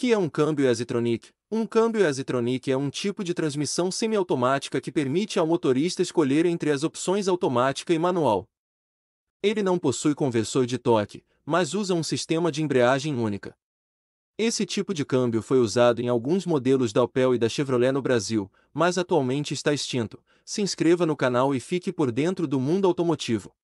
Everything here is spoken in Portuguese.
que é um câmbio azitronic. Um câmbio azitronic é um tipo de transmissão semiautomática que permite ao motorista escolher entre as opções automática e manual. Ele não possui conversor de toque, mas usa um sistema de embreagem única. Esse tipo de câmbio foi usado em alguns modelos da Opel e da Chevrolet no Brasil, mas atualmente está extinto. Se inscreva no canal e fique por dentro do mundo automotivo.